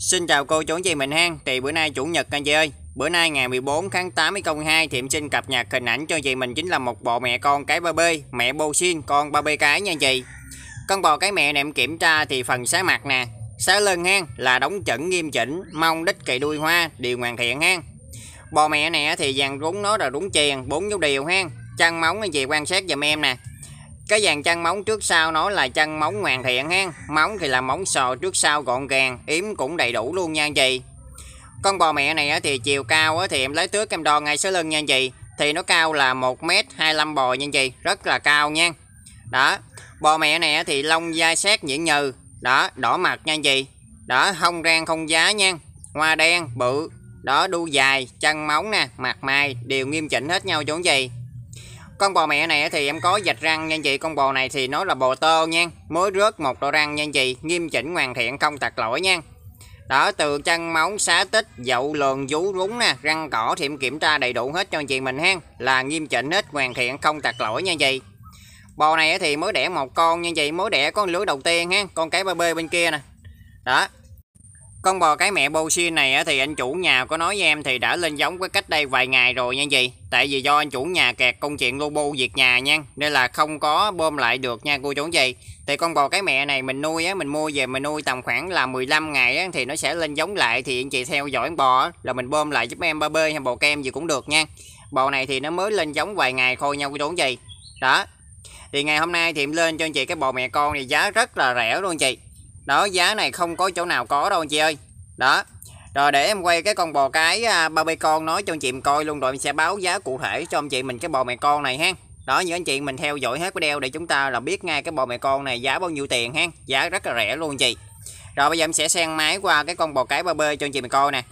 Xin chào cô chú anh chị mình ha. Thì bữa nay chủ nhật anh chị ơi. Bữa nay ngày 14 tháng 8 2022 thì em xin cập nhật hình ảnh cho chị mình chính là một bộ mẹ con cái ba bê mẹ bô xin con ba bê cái nha chị. Con bò cái mẹ này em kiểm tra thì phần xá mặt nè, xá lưng ha là đóng chuẩn nghiêm chỉnh, mong đích kỳ đuôi hoa đều hoàn thiện ha. Bò mẹ này thì dàn rúng nó là rúng chèn, bốn dấu đều ha. Chân móng anh chị quan sát giùm em nè, cái dàn chân móng trước sau nó là chân móng hoàn thiện ha móng thì là móng sò trước sau gọn gàng yếm cũng đầy đủ luôn nha anh chị con bò mẹ này thì chiều cao thì em lấy thước em đo ngay số lưng nha anh chị thì nó cao là 1m25 bò nha anh chị rất là cao nha đó bò mẹ này thì lông da xét nhuyễn nhừ đó đỏ mặt nha anh chị đó hông rang không giá nha hoa đen bự đó đu dài chân móng nè mặt mày đều nghiêm chỉnh hết nhau chỗ gì con bò mẹ này thì em có dạch răng nha anh chị Con bò này thì nó là bò tơ nha Mới rớt một đôi răng nha anh chị Nghiêm chỉnh hoàn thiện không tạc lỗi nha đó từ chân móng xá tích dậu lườn vú rúng nè răng cỏ thì em kiểm tra đầy đủ hết cho anh chị mình ha là nghiêm chỉnh hết hoàn thiện không tạc lỗi nha anh chị bò này thì mới đẻ một con nha anh chị mới đẻ con lứa đầu tiên ha con cái ba bê bên kia nè đó con bò cái mẹ bô Bowsia này thì anh chủ nhà có nói với em thì đã lên giống với cách đây vài ngày rồi nha gì. Tại vì do anh chủ nhà kẹt công chuyện lobo việc nhà nha. Nên là không có bơm lại được nha cô chú gì. Thì con bò cái mẹ này mình nuôi á, mình mua về mình nuôi tầm khoảng là 15 ngày á, thì nó sẽ lên giống lại. Thì anh chị theo dõi con bò á, là mình bơm lại giúp em ba bê hay bò kem gì cũng được nha. Bò này thì nó mới lên giống vài ngày thôi nha cô chú gì. Đó. Thì ngày hôm nay thì em lên cho anh chị cái bò mẹ con này giá rất là rẻ luôn chị đó giá này không có chỗ nào có đâu anh chị ơi đó rồi để em quay cái con bò cái à, ba bê con nói cho anh chị em coi luôn rồi em sẽ báo giá cụ thể cho anh chị mình cái bò mẹ con này ha đó như anh chị mình theo dõi hết video để chúng ta là biết ngay cái bò mẹ con này giá bao nhiêu tiền ha giá rất là rẻ luôn anh chị rồi bây giờ em sẽ sang máy qua cái con bò cái ba bê cho anh chị mình coi nè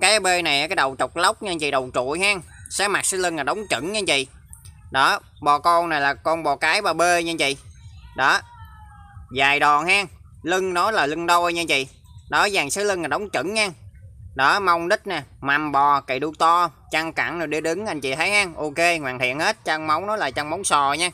cái bê này cái đầu trọc lóc nha anh chị đầu trụi ha sáng mặt sẽ lưng là đóng chuẩn nha anh chị đó bò con này là con bò cái ba bê nha anh chị đó dài đòn ha lưng nó là lưng đôi nha chị đó dàn sới lưng là đóng chuẩn nha đó mông đít nè mầm bò cày đu to chân cẳng rồi để đứng anh chị thấy nha, ok hoàn thiện hết chân móng nó là chân móng sò nha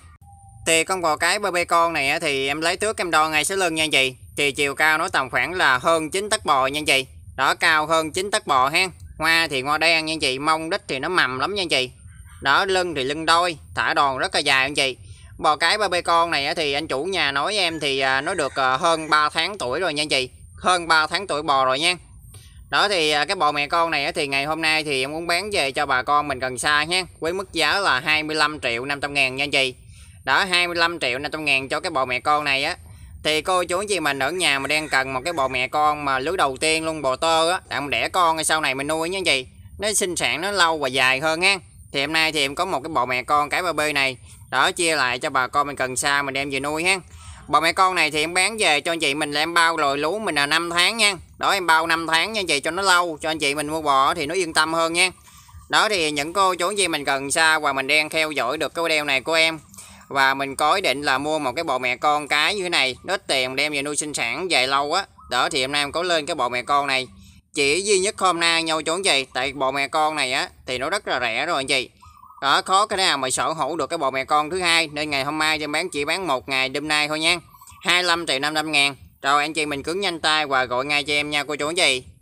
thì con bò cái bê con này thì em lấy thước em đo ngay sới lưng nha chị thì chiều cao nó tầm khoảng là hơn 9 tấc bò nha chị đó cao hơn 9 tấc bò ha hoa thì hoa đen nha chị mông đít thì nó mầm lắm nha chị đó lưng thì lưng đôi thả đòn rất là dài anh chị Bò cái ba bê con này thì anh chủ nhà nói với em thì à, nó được à, hơn 3 tháng tuổi rồi nha chị Hơn 3 tháng tuổi bò rồi nha đó thì à, cái bò mẹ con này thì ngày hôm nay thì em muốn bán về cho bà con mình cần xa nhé Với mức giá là 25 triệu 500 ngàn nha chị Đó 25 triệu 500 ngàn cho cái bò mẹ con này á Thì cô chú chị mình ở nhà mà đang cần một cái bò mẹ con mà lứa đầu tiên luôn bò tơ á Đặng đẻ con sau này mình nuôi nha chị Nó sinh sản nó lâu và dài hơn nha Thì hôm nay thì em có một cái bò mẹ con cái ba bê này đó chia lại cho bà con mình cần xa mình đem về nuôi ha bò mẹ con này thì em bán về cho anh chị mình là em bao rồi lú mình là 5 tháng nha đó em bao 5 tháng nha anh chị cho nó lâu cho anh chị mình mua bò thì nó yên tâm hơn nha đó thì những cô chú gì mình cần xa và mình đang theo dõi được cái video này của em và mình có ý định là mua một cái bò mẹ con cái như thế này ít tiền đem về nuôi sinh sản dài lâu á đó thì hôm nay em có lên cái bò mẹ con này chỉ duy nhất hôm nay nhau chú anh chị tại bò mẹ con này á thì nó rất là rẻ rồi anh chị đó khó cái nào mà sở hữu được cái bò mẹ con thứ hai nên ngày hôm mai em bán chỉ bán một ngày đêm nay thôi nha 25 triệu 500 ngàn rồi anh chị mình cứng nhanh tay và gọi ngay cho em nha cô chú anh chị